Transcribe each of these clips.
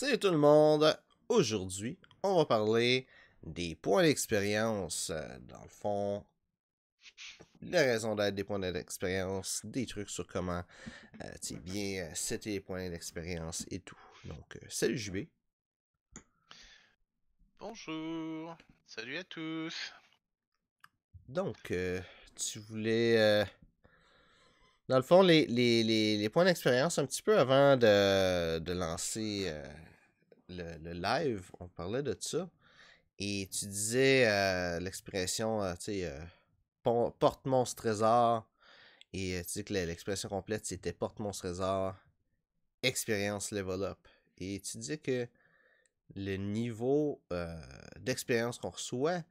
Salut tout le monde! Aujourd'hui, on va parler des points d'expérience. Euh, dans le fond, les raisons d'être des points d'expérience, des trucs sur comment euh, tu es bien c'était euh, les points d'expérience et tout. Donc, salut JB! Bonjour! Salut à tous! Donc, tu voulais dans le fond, les, points d'expérience, un petit peu avant de, lancer euh, le, live, on parlait de ça. Et tu disais euh, l'expression, euh, porte monstre trésor. Et tu dis que l'expression complète, c'était porte monstre trésor, expérience level up. Et tu disais que le niveau d'expérience qu'on reçoit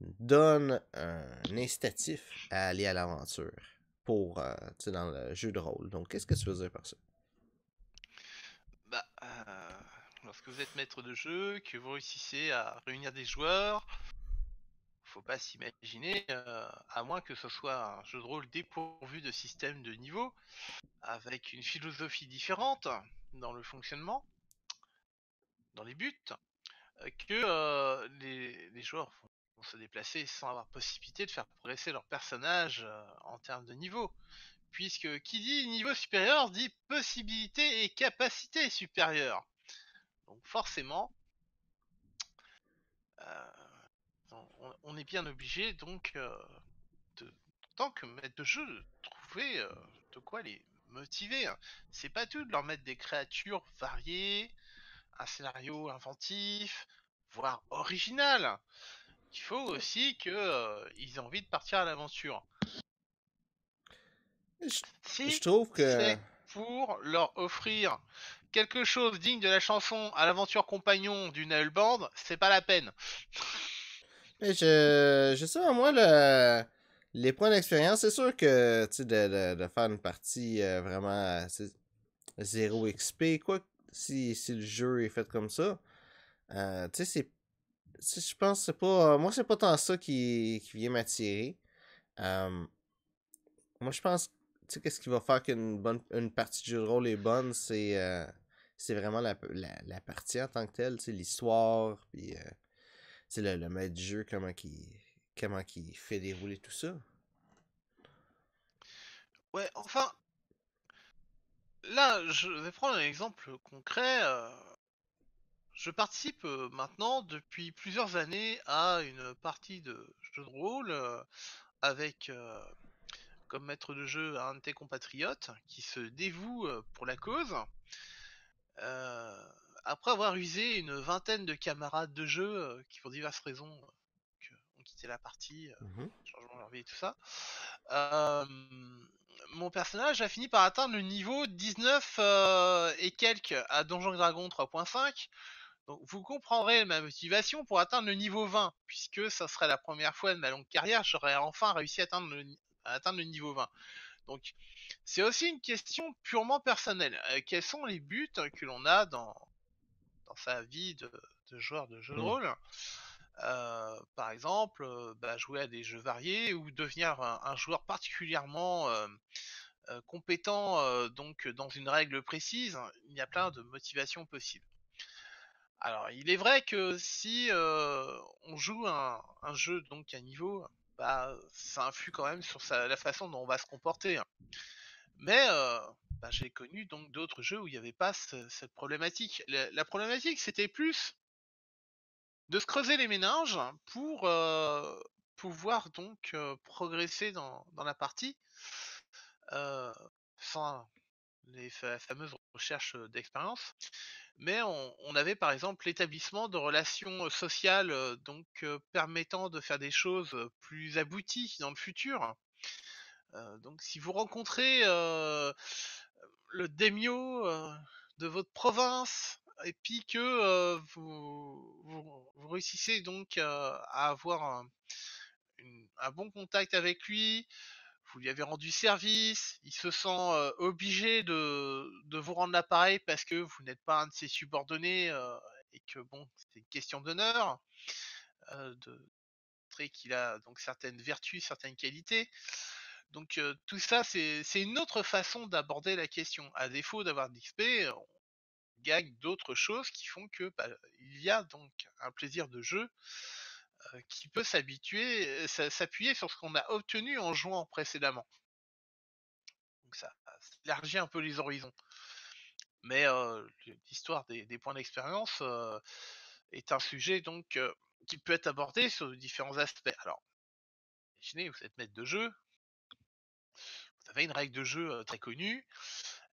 donne un incitatif à aller à l'aventure pour euh, dans le jeu de rôle. Donc, qu'est-ce que tu veux dire par ça? Bah, euh, lorsque vous êtes maître de jeu, que vous réussissez à réunir des joueurs, faut pas s'imaginer, euh, à moins que ce soit un jeu de rôle dépourvu de système de niveau, avec une philosophie différente dans le fonctionnement, dans les buts, que les, joueurs font se déplacer sans avoir possibilité de faire progresser leur personnage euh, en termes de niveau. Puisque qui dit niveau supérieur dit possibilité et capacité supérieure. Donc forcément, euh, on, est bien obligé donc euh, de, tant que maître de jeu de trouver de quoi les motiver. Hein. C'est pas tout de leur mettre des créatures variées, un scénario inventif, voire original il faut aussi que euh, ils aient envie de partir à l'aventure. Je, si je trouve que pour leur offrir quelque chose digne de la chanson à l'aventure compagnon d'une Band, c'est pas la peine. Mais je, je sais pas, moi, le, les points d'expérience, c'est sûr que de, de, de, faire une partie euh, vraiment 0 XP, quoi, si, si le jeu est fait comme ça, euh, tu sais, c'est je pense c'est pas. Euh, moi, c'est pas tant ça qui, vient m'attirer. moi, je pense. Tu sais, qu'est-ce qui va faire qu'une bonne une partie du jeu de rôle est bonne, c'est euh, c'est vraiment la, la, partie en tant que telle, c'est l'histoire, puis c'est euh, le, maître du jeu, comment qui comment qui fait dérouler tout ça. Ouais, enfin, là, je vais prendre un exemple concret je participe euh, maintenant depuis plusieurs années à une partie de jeu de rôle euh, avec euh, comme maître de jeu un de tes compatriotes qui se dévoue pour la cause. après avoir usé une vingtaine de camarades de jeu qui pour diverses raisons ont quitté la partie, mmh changement de vie et tout ça, mon personnage a fini par atteindre le niveau 19 et quelques à Donjon Dragon 3.5 vous comprendrez ma motivation pour atteindre le niveau 20, puisque ça serait la première fois de ma longue carrière, j'aurais enfin réussi à atteindre, le, niveau 20. Donc c'est aussi une question purement personnelle. Euh, quels sont les buts que l'on a dans, dans sa vie de, joueur de jeu de mmh. rôle euh, par exemple, euh, bah, jouer à des jeux variés ou devenir un, joueur particulièrement compétent donc dans une règle précise, il y a plein de motivations possibles. Alors, il est vrai que si euh, on joue un, jeu donc à niveau, bah, ça influe quand même sur la façon dont on va se comporter. Mais euh, bah, j'ai connu donc d'autres jeux où il n'y avait pas cette problématique. La, problématique, c'était plus de se creuser les méninges pour euh, pouvoir donc progresser dans, la partie sans les, fameuses recherches d'expérience mais on, avait par exemple l'établissement de relations sociales donc permettant de faire des choses plus abouties dans le futur. donc si vous rencontrez le démyo de votre province et puis que vous, réussissez donc à avoir un, bon contact avec lui, vous lui avez rendu service, il se sent euh, obligé de, vous rendre l'appareil parce que vous n'êtes pas un de ses subordonnés euh, et que bon, c'est une question d'honneur euh, de montrer qu'il a donc certaines vertus, certaines qualités. Donc tout ça, c'est une autre façon d'aborder la question. À défaut d'avoir XP, on gagne d'autres choses qui font que bah, il y a donc un plaisir de jeu euh, qui peut s'habituer, euh, s'appuyer sur ce qu'on a obtenu en jouant précédemment. Donc ça, élargit un peu les horizons. Mais euh, l'histoire des, points d'expérience est un sujet donc qui peut être abordé sur différents aspects. Alors, imaginez, vous êtes maître de jeu, vous avez une règle de jeu très connue,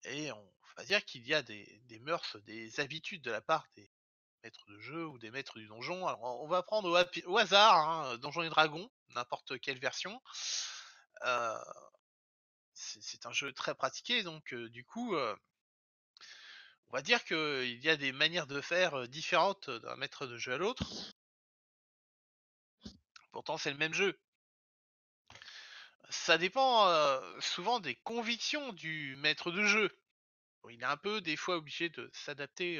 et on va dire qu'il y a des, des mœurs, des habitudes de la part des, maître de jeu ou des maîtres du donjon. Alors, on va prendre au, hasard, hein, euh, donjon et dragon, n'importe quelle version. Euh, c'est un jeu très pratiqué, donc euh, du coup, on va dire qu'il y a des manières de faire différentes d'un maître de jeu à l'autre. Pourtant, c'est le même jeu. Ça dépend souvent des convictions du maître de jeu. il est un peu des fois obligé de s'adapter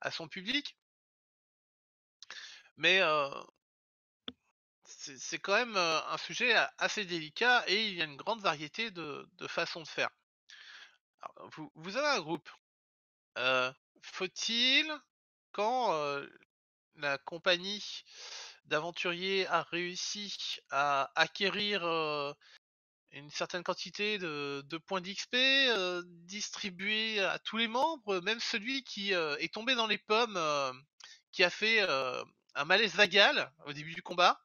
à son public. Mais c'est quand même un sujet assez délicat et il y a une grande variété de, façons de faire. vous, vous, avez un groupe. Faut-il, quand la compagnie d'aventuriers a réussi à acquérir une certaine quantité de, points d'XP euh, distribués à tous les membres, même celui qui euh, est tombé dans les pommes, euh, qui a fait un malaise vagal au début du combat.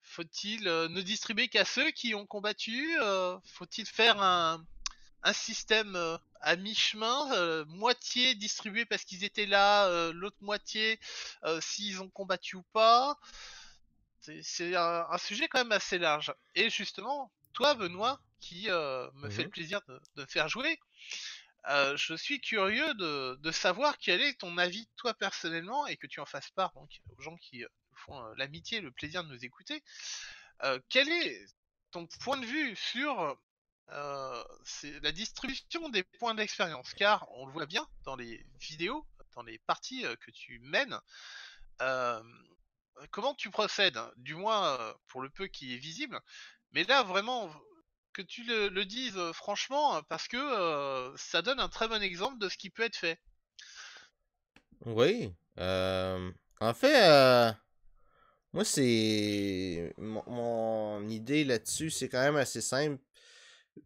faut-il ne distribuer qu'à ceux qui ont combattu Faut-il faire un, un système à mi-chemin, moitié distribué parce qu'ils étaient là, l'autre moitié s'ils ont combattu ou pas c'est un, sujet quand même assez large. Et justement, toi, Benoît, qui euh, me fais fait le plaisir de, faire jouer, euh, je suis curieux de, savoir quel est ton avis, toi, personnellement, et que tu en fasses part aux gens qui euh, font l'amitié et le plaisir de nous écouter. quel est ton point de vue sur la distribution des points d'expérience Car on le voit bien dans les vidéos, dans les parties que tu mènes, comment tu procèdes, hein, du moins euh, pour le peu qui est visible. Mais là, vraiment, que tu le, dises euh, franchement, euh, parce que ça donne un très bon exemple de ce qui peut être fait. Oui. en fait, moi, c'est. Mon, idée là-dessus, c'est quand même assez simple.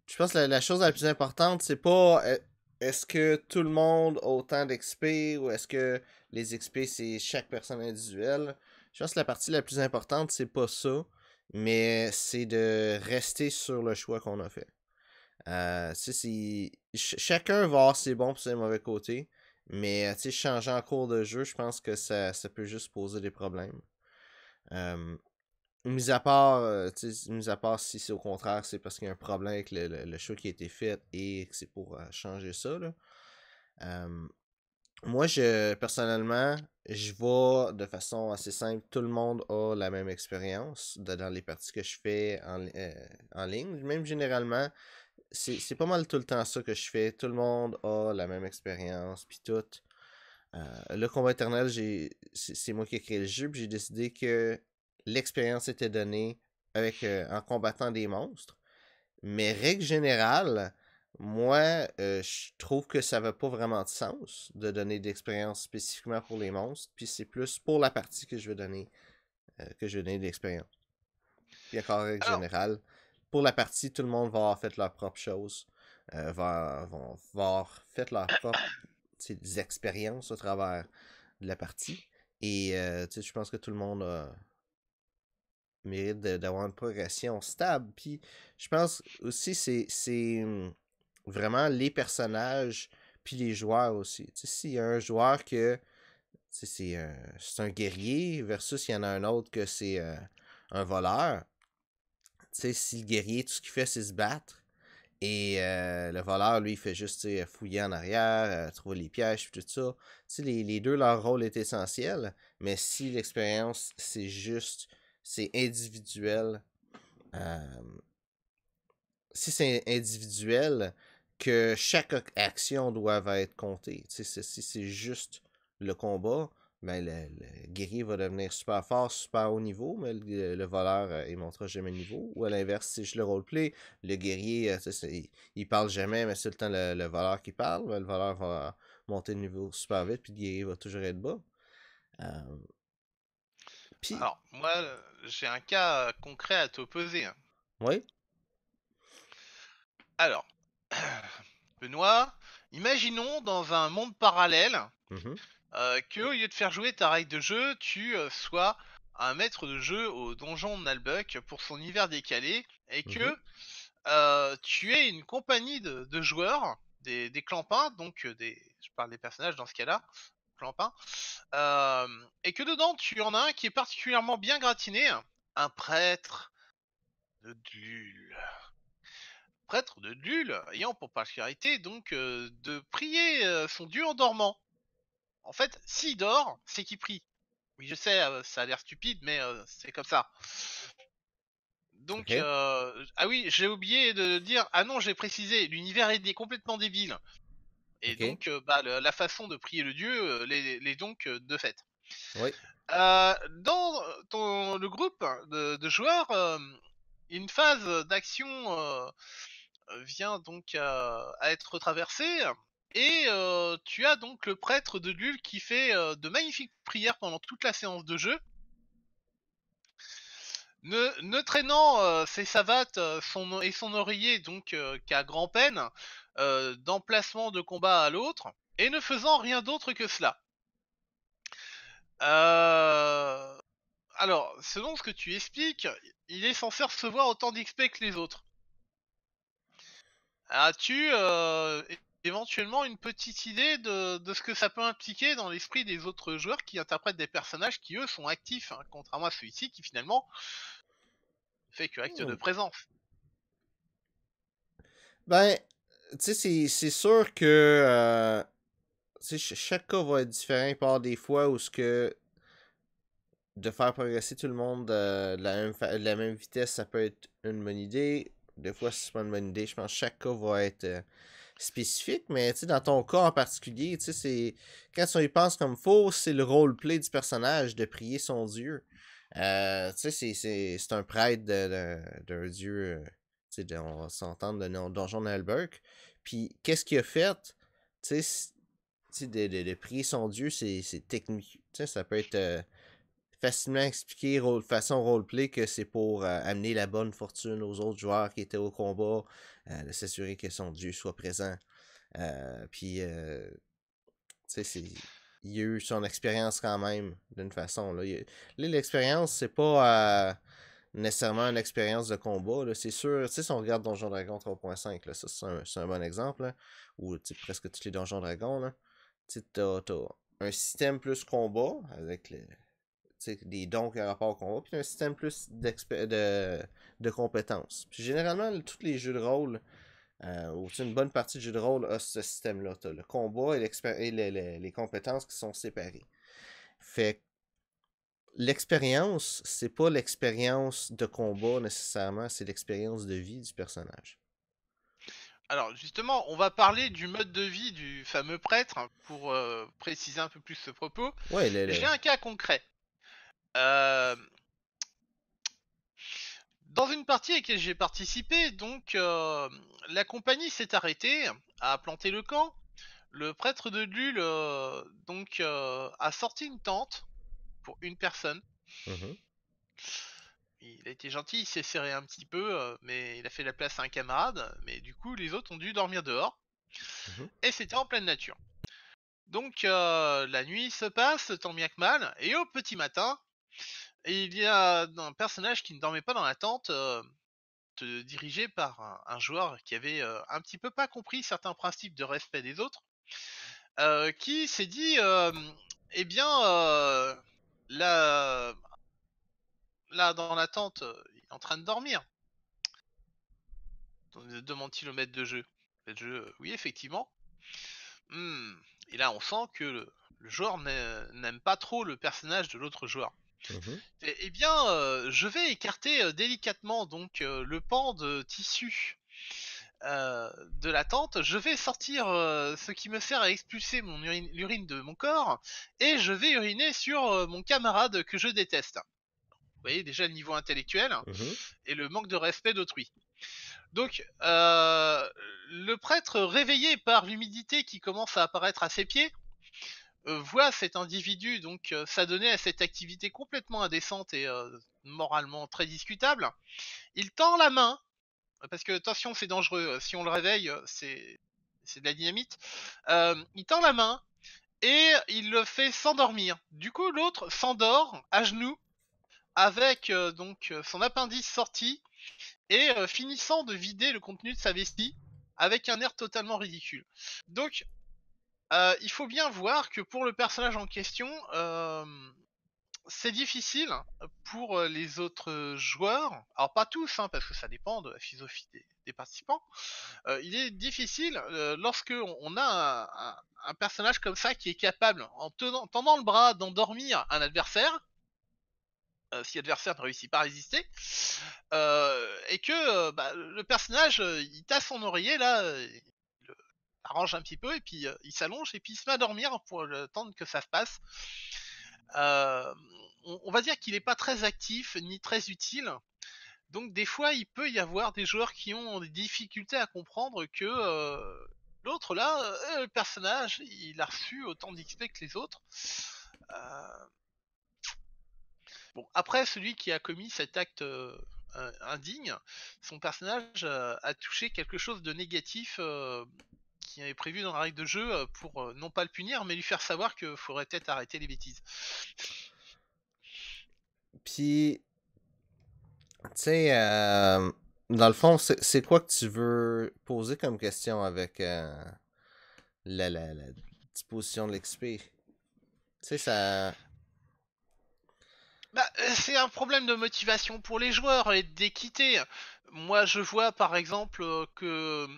Je pense que la, la chose la plus importante, c'est pas e, est-ce que tout le monde a autant d'XP ou est-ce que les XP, c'est chaque personne individuelle. Je pense que la partie la plus importante, c'est pas ça, mais c'est de rester sur le choix qu'on a fait. Euh, chacun va avoir ses bons et ses mauvais côtés, mais euh, changer en cours de jeu, je pense que ça, peut juste poser des problèmes. mis à part, euh, mis à part si c'est au contraire, c'est parce qu'il y a un problème avec le, choix qui a été fait et que c'est pour changer ça. Là. Moi, je personnellement, je vois de façon assez simple. Tout le monde a la même expérience dans les parties que je fais en, euh, ligne. Même généralement, c'est pas mal tout le temps ça que je fais. Tout le monde a la même expérience, puis tout. Euh, le combat éternel, c'est moi qui ai créé le jeu, puis j'ai décidé que l'expérience était donnée avec, euh, en combattant des monstres. Mais règle générale, moi, euh, je trouve que ça va pas vraiment de sens de donner d'expérience spécifiquement pour les monstres, puis c'est plus pour la partie que je veux donner euh, que je vais donner d'expérience. Puis encore en général, pour la partie, tout le monde va avoir fait leur propre chose, euh, va, vont avoir fait leur propre expériences au travers de la partie. Et je pense que tout le monde a, mérite d'avoir une progression stable. Puis je pense aussi c'est c'est hmm, vraiment les personnages puis les joueurs aussi. Tu sais, s'il y a un joueur que c'est un, guerrier versus il y en a un autre que c'est euh, un voleur, tu sais, si le guerrier, tout ce qu'il fait, c'est se battre, et euh, le voleur, lui, il fait juste fouiller en arrière, euh, trouver les pièges, tout ça. Tu les, les deux, leur rôle est essentiel, mais si l'expérience, c'est juste, c'est individuel, si c'est individuel, que chaque action doit être comptée. Si c'est juste le combat, ben, le, guerrier va devenir super fort, super haut niveau, mais le, voleur, ne euh, il montrera jamais le niveau. Ou à l'inverse, si je le roleplay, le guerrier, ne euh, il, parle jamais, mais c'est le temps le, voleur qui parle. Ben, le voleur va monter de niveau super vite, puis le guerrier va toujours être bas. Euh, Alors, moi, j'ai un cas concret à t'opposer. poser. Hein. Oui. Alors, Benoît, imaginons dans un monde parallèle mhm. euh, que, au lieu de faire jouer ta règle de jeu, tu euh, sois un maître de jeu au donjon de Nalbuck pour son hiver décalé et que mhm. euh, tu es une compagnie de, joueurs, des, des, clampins, donc des, je parle des personnages dans ce cas-là, clampins, et que dedans tu en as un qui est particulièrement bien gratiné, un prêtre de Dulle prêtre de lule ayant pour particularité donc euh, de prier euh, son dieu en dormant. En fait, s'il dort, c'est qu'il prie. Oui, je sais, euh, ça a l'air stupide, mais c'est comme ça. Donc, ah oui, j'ai oublié de dire, ah non, j'ai précisé, l'univers est complètement débile. Et donc, bah, la façon de prier le dieu les, donc de fait. dans le groupe de, joueurs, une phase d'action vient donc à, être traversé. Et euh, tu as donc le prêtre de Lul qui fait euh, de magnifiques prières pendant toute la séance de jeu. Ne, ne traînant euh, ses savates son, et son oreiller donc qu'à grand peine d'emplacement de combat à l'autre et ne faisant rien d'autre que cela. Alors, selon ce que tu expliques, il est censé recevoir autant d'XP que les autres. As-tu euh, éventuellement une petite idée de, ce que ça peut impliquer dans l'esprit des autres joueurs qui interprètent des personnages qui, eux, sont actifs, hein, contrairement à celui-ci qui, finalement, fait que acte de hmm. présence Ben, tu sais, c'est sûr que euh, chaque cas va être différent par des fois où ce que de faire progresser tout le monde euh, la de la même vitesse, ça peut être une bonne idée des fois, c'est pas une bonne idée. Je pense que chaque cas va être euh, spécifique, mais dans ton cas en particulier, c'est quand on y pense comme faux, c'est le roleplay du personnage de prier son Dieu. Euh, c'est un prêtre d'un dieu, euh, de, on va s'entendre, de Donjon d'Alberg. Puis, qu'est-ce qu'il a fait? de, prier son Dieu, c'est technique. ça peut être facilement expliquer de façon roleplay que c'est pour euh, amener la bonne fortune aux autres joueurs qui étaient au combat, euh, de s'assurer que son dieu soit présent. Euh, puis, tu sais, il a eu son expérience quand même, d'une façon. Là, l'expérience, c'est pas nécessairement une expérience de combat. C'est sûr, tu sais, si on regarde Donjon Dragon 3.5, ça c'est un, bon exemple, hein, ou presque tous les Donjons Dragons, tu as, un système plus combat avec les des dons qui rapport au combat, puis un système plus de, de compétences. généralement, tous les jeux de rôle, euh, ou une bonne partie du jeu de rôle a ce système-là. le combat et, les compétences qui sont séparées. Fait l'expérience, c'est pas l'expérience de combat nécessairement, c'est l'expérience de vie du personnage. Alors justement, on va parler du mode de vie du fameux prêtre pour euh, préciser un peu plus ce propos. J'ai un cas concret. Euh, dans une partie à laquelle j'ai participé, donc euh, la compagnie s'est arrêtée, a planter le camp. Le prêtre de Lulle euh, donc a sorti une tente pour une personne. Mhm. Il a été gentil, il s'est serré un petit peu, mais il a fait la place à un camarade. Mais du coup, les autres ont dû dormir dehors. Mhm. Et c'était en pleine nature. Donc la nuit se passe tant bien que mal, et au petit matin, et il y a un personnage qui ne dormait pas dans la tente, euh, dirigé par un, joueur qui avait euh, un petit peu pas compris certains principes de respect des autres, euh, qui s'est dit, eh bien, là, là dans la tente, il est en train de dormir. Demande t maître de jeu. jeu, oui, effectivement. Hum, et là, on sent que le joueur n'aime pas trop le personnage de l'autre joueur. Mhm. Et Eh bien, euh, je vais écarter euh, délicatement donc euh, le pan de tissu de la tente. Je vais sortir ce qui me sert à expulser l'urine de mon corps et je vais uriner sur mon camarade que je déteste. Vous voyez déjà le niveau intellectuel hein, mhm. et le manque de respect d'autrui. Donc, le prêtre, réveillé par l'humidité qui commence à apparaître à ses pieds, euh, voit cet individu donc euh, s'adonner à cette activité complètement indécente et euh, moralement très discutable, il tend la main parce que attention, c'est dangereux. Si on le réveille, c'est c'est de la dynamite. il tend la main et il le fait s'endormir. Du coup, l'autre s'endort à genoux avec donc son appendice sorti et finissant de vider le contenu de sa vestie avec un air totalement ridicule. Donc euh, il faut bien voir que pour le personnage en question, euh, c'est difficile pour euh, les autres joueurs, alors pas tous, hein, parce que ça dépend de la philosophie des, participants, il est difficile lorsque on a un, personnage comme ça qui est capable, en tendant le bras, d'endormir un adversaire, si l'adversaire ne réussit pas à résister, et que bah, le personnage, il tasse son oreiller là, arrange un petit peu et puis euh, il s'allonge et puis il se met à dormir pour attendre que ça se passe. Euh, on, va dire qu'il n'est pas très actif ni très utile. Donc des fois, il peut y avoir des joueurs qui ont des difficultés à comprendre que euh, l'autre là, le personnage, il a reçu autant d'XP que les autres. Bon, après, celui qui a commis cet acte indigne, son personnage a touché quelque chose de négatif qui est prévu dans la règle de jeu euh, pour euh, non pas le punir, mais lui faire savoir qu'il faudrait peut-être arrêter les bêtises. Puis, tu sais, euh, dans le fond, c'est quoi que tu veux poser comme question avec la, la, disposition de l'XP Tu sais, ça. Bah, c'est un problème de motivation pour les joueurs et d'équité. Moi, je vois par exemple que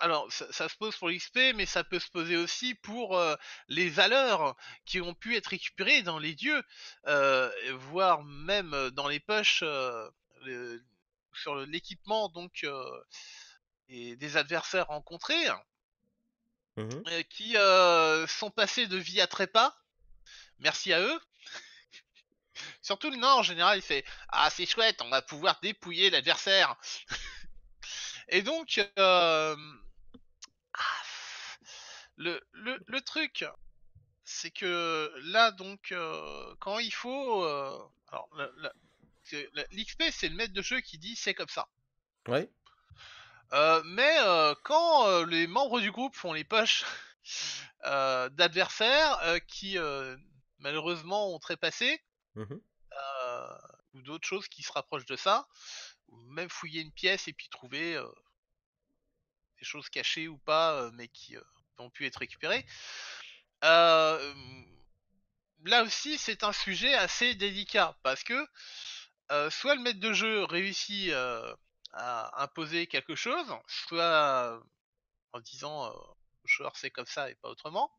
alors, ça, se pose pour l'XP, mais ça peut se poser aussi pour euh, les valeurs qui ont pu être récupérées dans les dieux, euh, voire même euh, dans les poches euh, sur l'équipement donc et des adversaires rencontrés, mmh qui sont passés de vie à trépas. Merci à eux. Surtout le Nord en général, il fait ah c'est chouette, on va pouvoir dépouiller l'adversaire. et donc le, truc, c'est que là, donc, euh, quand il faut. Euh, l'XP, c'est le maître de jeu qui dit c'est comme ça. Oui. Euh, mais quand les membres du groupe font les poches d'adversaires qui, malheureusement, ont trépassé, mmh ou d'autres choses qui se rapprochent de ça, ou même fouiller une pièce et puis trouver des choses cachées ou pas, mais qui ont pu être récupérés. Euh, hum, là aussi, c'est un sujet assez délicat parce que euh, soit le maître de jeu réussit euh, à imposer quelque chose, soit en disant le joueur c'est comme ça et pas autrement.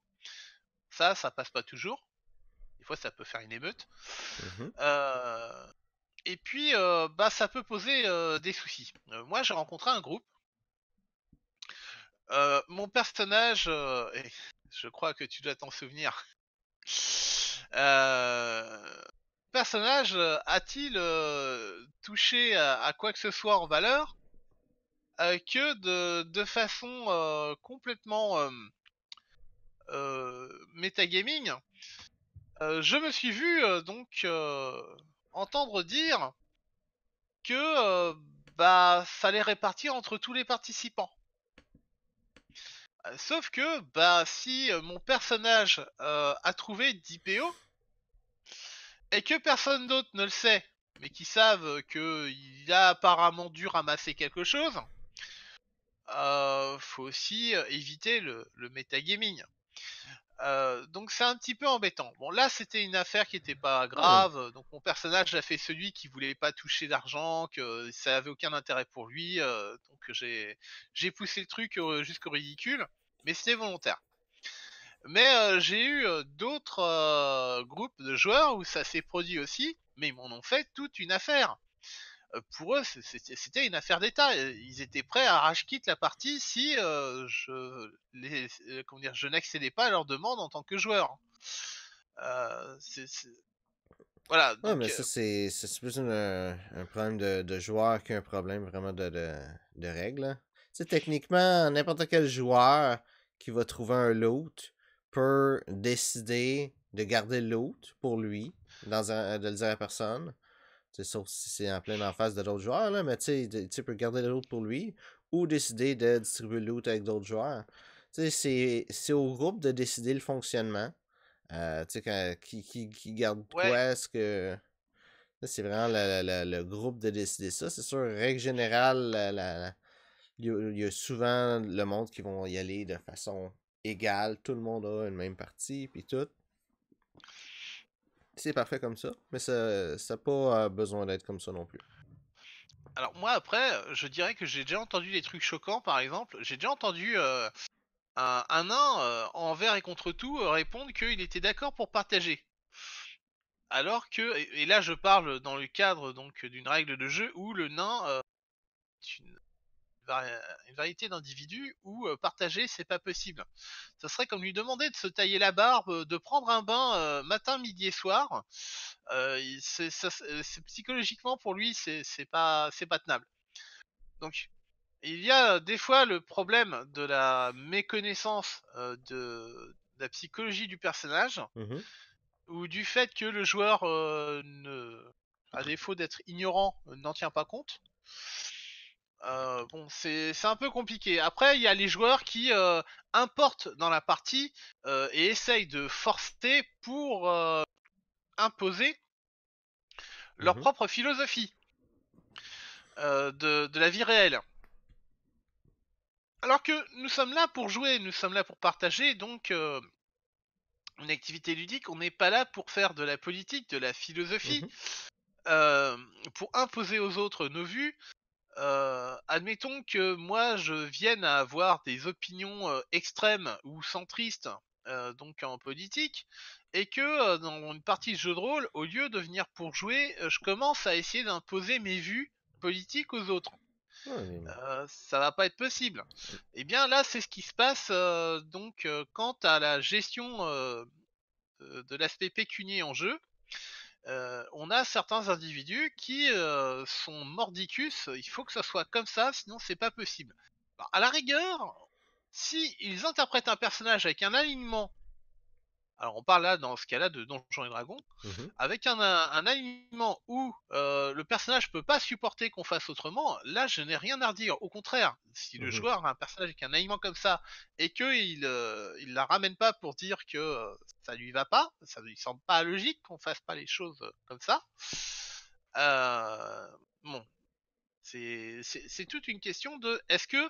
Ça, ça passe pas toujours. Des fois, ça peut faire une émeute. Mmh et puis, bah, ça peut poser des soucis. moi, j'ai rencontré un groupe euh, mon personnage, euh, je crois que tu dois t'en souvenir. Euh, personnage a-t-il touché à, quoi que ce soit en valeur que de, de façon complètement metagaming Je me suis vu donc entendre dire que bah, allait répartir entre tous les participants sauf que, bah, si euh, mon personnage euh, a trouvé d'IPO, et que personne d'autre ne le sait, mais qui savent qu'il a apparemment dû ramasser quelque chose, euh, faut aussi éviter le, le metagaming. Euh, donc c'est un petit peu embêtant. Bon là c'était une affaire qui n'était pas ah grave, donc mon personnage a fait celui qui voulait pas toucher d'argent, que ça avait aucun intérêt pour lui, euh, donc j'ai j'ai poussé le truc euh, jusqu'au ridicule, mais c'était volontaire. Mais j'ai eu d'autres groupes de joueurs où ça s'est produit aussi, mais ils m'en ont fait toute une affaire. Euh, pour eux, c'était une affaire d'État. Ils étaient prêts à rage la partie si euh, je euh, dire, je n'accédais pas à leur demande en tant que joueur. c'est, voilà. Ah, mais ça, c'est, plus un problème de, joueur qu'un problème vraiment de, de, règles. C'est hein. techniquement, n'importe quel joueur qui va trouver un loot peut décider de garder le loot pour lui, dans un, de le dire à personne, c'est sûr, si c'est en pleine en face de d'autres joueurs, là, mais tu sais, peut garder le loot pour lui ou décider de distribuer le loot avec d'autres joueurs. C'est au groupe de décider le fonctionnement. Euh, qui, garde quoi, est-ce que. C'est vraiment le, groupe de décider ça. C'est sûr, règle générale, il y, a souvent le monde qui vont y aller de façon égale. Tout le monde a une même partie, puis tout c'est parfait comme ça, mais ça n'a pas euh, besoin d'être comme ça non plus. Alors moi après, je dirais que j'ai déjà entendu des trucs choquants, par exemple, j'ai déjà entendu euh, un, un, nain euh, envers et contre tout répondre qu'il était d'accord pour partager. Alors que, et, là je parle dans le cadre donc d'une règle de jeu où le nain, une variété d'individus où euh, partager c'est pas possible. ça serait comme lui demander de se tailler la barbe, euh, de prendre un bain euh, matin, midi et soir. c'est, psychologiquement pour lui c'est, pas pas tenable. Donc il y a des fois le problème de la méconnaissance de, la psychologie du personnage mmh ou du fait que le joueur à défaut d'être ignorant, n'en tient pas compte. Euh, bon, c'est un peu compliqué. Après, il y a les joueurs qui euh, importent dans la partie euh, et essayent de forcer pour imposer leur mmh propre philosophie de, la vie réelle. Alors que nous sommes là pour jouer, nous sommes là pour partager, donc une activité ludique, on n'est pas là pour faire de la politique, de la philosophie, mmh pour imposer aux autres nos vues. Euh, admettons que moi je vienne à avoir des opinions euh, extrêmes ou centristes, euh, donc en politique, et que dans une partie de jeu de rôle, au lieu de venir pour jouer, je commence à essayer d'imposer mes vues politiques aux autres. ça va pas être possible. Et eh bien là, c'est ce qui se passe donc quant à la gestion de l'aspect pécunier en jeu. Euh, on a certains individus qui euh, sont mordicus, il faut que ça soit comme ça, sinon c'est pas possible. Bah, à la rigueur, si ils interprètent un personnage avec un alignement alors on parle là dans ce cas-là de Donjons et Dragons, mmh avec un, un, alignement où euh, le personnage peut pas supporter qu'on fasse autrement, là je n'ai rien à redire. Au contraire, si le mmh joueur a un personnage avec un alignement comme ça et qu'il il euh, il la ramène pas pour dire que euh, ça lui va pas, ça lui semble pas logique qu'on fasse pas les choses comme ça. bon, c'est, c'est toute une question de est-ce que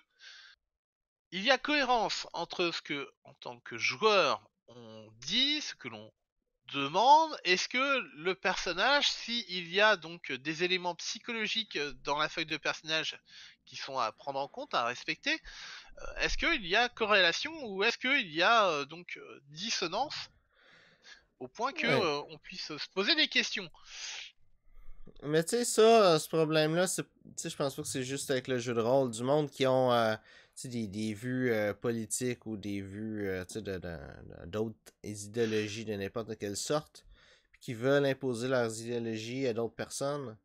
il y a cohérence entre ce que, en tant que joueur, on dit, ce que l'on demande, est-ce que le personnage, s'il y a donc des éléments psychologiques dans la feuille de personnage qui sont à prendre en compte, à respecter, euh, est-ce qu'il y a corrélation ou est-ce qu'il y a euh, donc euh, dissonance au point que on puisse se poser des questions. Mais tu sais ça, ce problème là, je pense pas que c'est juste avec le jeu de rôle du monde qui ont des, vues euh, politiques ou des vues euh, d'autres idéologies de n'importe quelle sorte, qui veulent imposer leurs idéologies à d'autres personnes.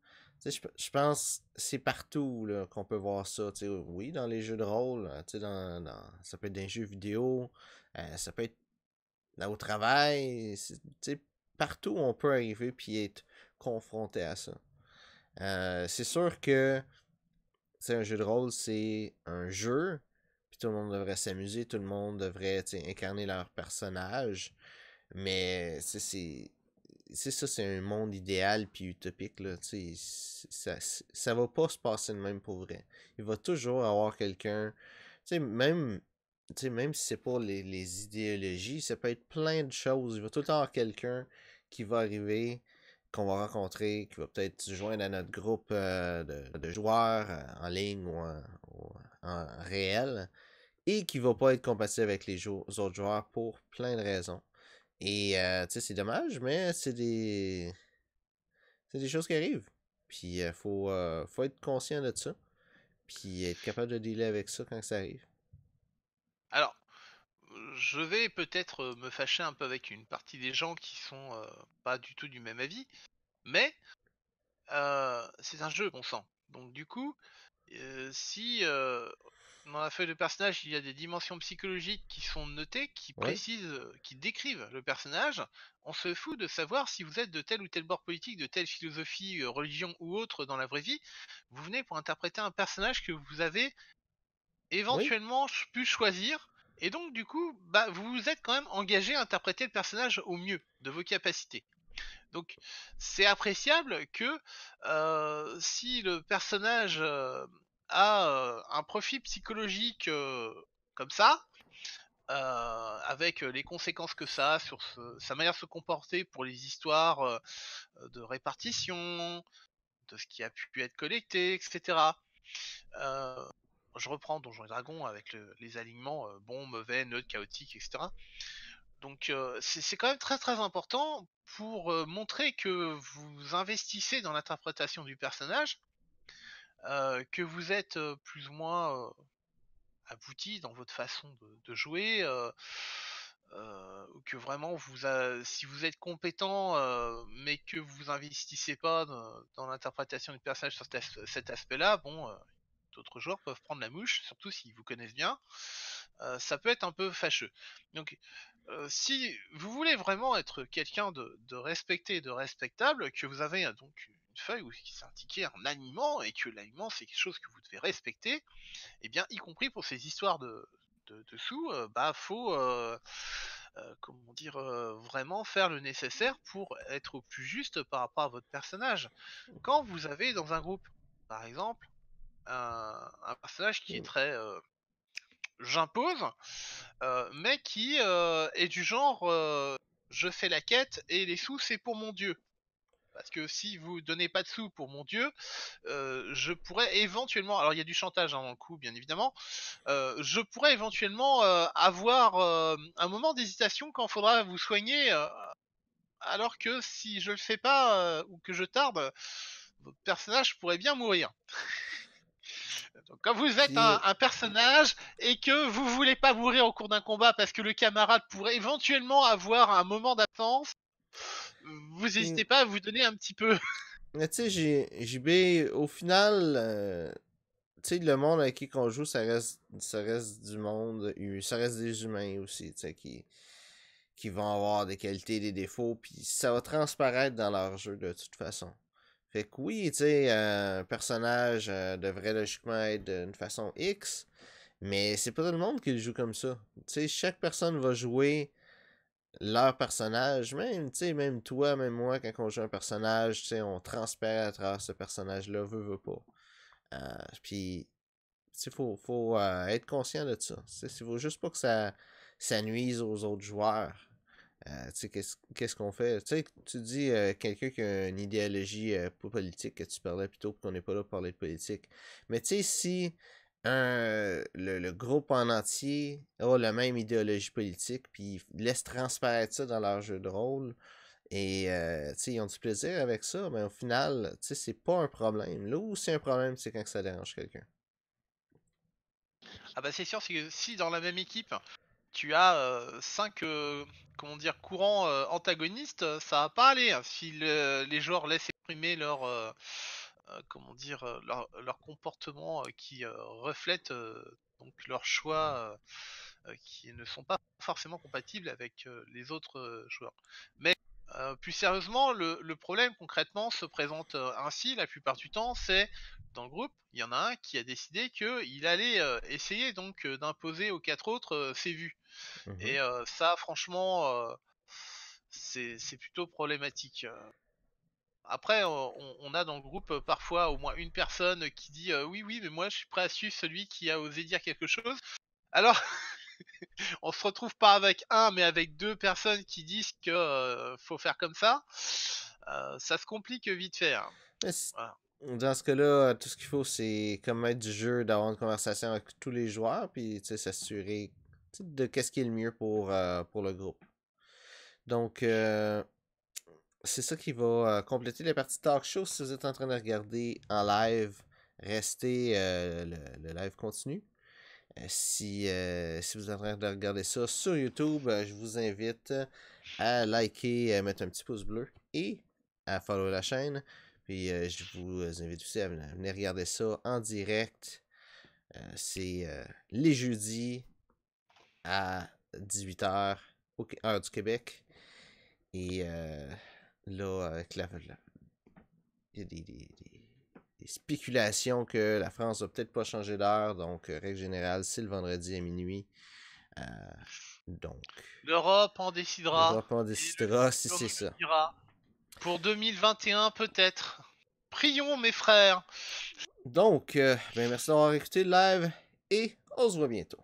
Je, pense pense c'est partout qu'on peut voir ça. Oui, dans les jeux de rôle, euh, ça peut être dans les jeux vidéo, ça peut être là, au travail. Partout on peut arriver et être confronté à ça. c'est sûr que c'est un jeu de rôle, c'est un jeu, puis tout le monde devrait s'amuser, tout le monde devrait incarner leur personnage, mais c'est c'est ça, c'est un monde idéal puis utopique, là, ça, ça va pas se passer de même pour vrai. Il va toujours avoir quelqu'un, même, même si c'est pour les, les, idéologies, ça peut être plein de choses. Il va tout le avoir quelqu'un qui va arriver, qu'on va rencontrer, qui va peut-être se joindre à notre groupe euh, de, joueurs euh, en ligne ou en, réel, et qui va pas être compatible avec les, autres joueurs pour plein de raisons. Et euh, tu sais, c'est dommage, mais c'est des. C'est des choses qui arrivent. Puis il faut, faut être conscient de ça. Puis être capable de dealer avec ça quand ça arrive. Alors, je vais peut-être euh, me fâcher un peu avec une partie des gens qui sont euh, pas du tout du même avis, mais euh, c'est un jeu, qu'on sent. Donc du coup, si dans la feuille de personnage il y a des dimensions psychologiques qui sont notées, qui précisent, qui décrivent le personnage, on se fout de savoir si vous êtes de tel ou tel bord politique, de telle philosophie, religion ou autre dans la vraie vie. Vous venez pour interpréter un personnage que vous avez éventuellement pu choisir et donc, du coup, bah, vous vous êtes quand même engagé à interpréter le personnage au mieux de vos capacités. Donc, c'est appréciable que euh, si le personnage euh, a euh, un profil psychologique comme ça, avec les conséquences que ça a sur sa manière de se comporter pour les histoires de répartition, de ce qui a pu être collecté, etc je reprends Donjon et Dragons avec les alignements bons, euh, bon, mauvais, neutre, chaotique, etc. Donc euh, c'est quand même très très important pour euh, montrer que vous investissez dans l'interprétation du personnage, que vous êtes plus ou moins abouti dans votre façon de, jouer, que vraiment vous si vous êtes compétent mais que vous investissez pas dans, l'interprétation du personnage sur cet aspect-là, bon, d'autres joueurs peuvent prendre la mouche, surtout s'ils vous connaissent bien. Euh, ça peut être un peu fâcheux. Donc, euh, si vous voulez vraiment être quelqu'un de, respecté et de respectable, que vous avez euh, donc une feuille où c'est indiqué un aliment et que l'aliment c'est quelque chose que vous devez respecter, et eh bien, y compris pour ces histoires de, de, de sous, bah faut comment dire, vraiment faire le nécessaire pour être au plus juste par rapport à votre personnage. Quand vous avez dans un groupe, par exemple, un, personnage qui est mmh. très euh, j'impose, euh, mais qui euh, est du genre je fais la quête et les sous c'est pour mon dieu. Parce que si vous donnez pas de sous pour mon dieu, je pourrais éventuellement, alors il y a du chantage en hein, dans le coup bien évidemment, je pourrais éventuellement avoir un moment d'hésitation quand faudra vous soigner, alors que si je le fais pas ou que je tarde, votre personnage pourrait bien mourir donc quand vous êtes euh, un, personnage et que vous voulez pas mourir au cours d'un combat parce que le camarade pourrait éventuellement avoir un moment d'absence, vous n'hésitez pas à vous donner un petit peu. Mais tu sais, JB, au final, euh, tu sais, le monde avec qui qu'on joue, ça reste, ça reste du monde, ça reste des humains aussi, tu sais, qui, qui vont avoir des qualités, des défauts, puis ça va transparaître dans leur jeu de toute façon. Fait que oui, tu sais, un personnage euh, devrait logiquement être d'une façon X, mais c'est pas tout le monde qui le joue comme ça. Tu sais, chaque personne va jouer leur personnage, même, tu même toi, même moi, quand on joue un personnage, tu sais, on transpère à travers ce personnage-là, veut, veut pas. Euh, puis, il faut, faut euh, être conscient de ça. Il faut juste pas que ça, ça nuise aux autres joueurs. Euh, tu sais, qu'est-ce qu'on fait? Tu sais, tu dis euh, quelqu'un qui a une idéologie euh, politique, que tu parlais plutôt, qu'on n'est pas là pour parler de politique. Mais tu sais, si le, groupe en entier a la même idéologie politique, puis ils laissent transparaître ça dans leur jeu de rôle, et ils ont du plaisir avec ça, mais au final, tu sais, c'est pas un problème. Là où c'est un problème, c'est quand ça dérange quelqu'un. Ah ben c'est sûr, c'est que si dans la même équipe, tu as 5 euh, euh, comment dire courants euh, antagonistes, ça va pas aller. Hein. si les joueurs laissent exprimer leur comment dire leur, comportement qui reflète donc leurs choix qui ne sont pas forcément compatibles avec les autres joueurs. Euh, plus sérieusement, le, problème concrètement se présente euh, ainsi la plupart du temps, c'est dans le groupe, il y en a un qui a décidé qu'il allait euh, essayer donc d'imposer aux quatre autres ses vues. Mmh Et ça, franchement, c'est plutôt problématique. Après, on, on, a dans le groupe parfois au moins une personne qui dit oui, oui, mais moi je suis prêt à suivre celui qui a osé dire quelque chose. Alors, on se retrouve pas avec un, mais avec deux personnes qui disent que euh, faut faire comme ça. Euh, ça se complique vite fait. Hein. Dans ce cas-là, euh, tout ce qu'il faut, c'est comme mettre du jeu, d'avoir une conversation avec tous les joueurs, puis s'assurer de qu'est-ce qui est le mieux pour, le groupe. Donc, c'est ça qui va compléter la partie talk show. Si vous êtes en train de regarder en live, restez, le, le live continue. Euh, si, euh, si vous êtes en train de regarder ça sur YouTube, euh, je vous invite à liker, à mettre un petit pouce bleu et à follow la chaîne. Puis je vous invite aussi à venir regarder ça en direct. c'est les jeudis à 18h, heure du Québec. Et là, avec la, il spéculation spéculations que la France va peut-être pas changer d'heure. Donc, euh, règle générale, c'est le vendredi à minuit. Euh, donc. L'Europe en décidera. L'Europe décidera si c'est ça. Pour 2021, peut-être. Prions, mes frères. Donc, euh, ben, merci d'avoir écouté le live et on se voit bientôt.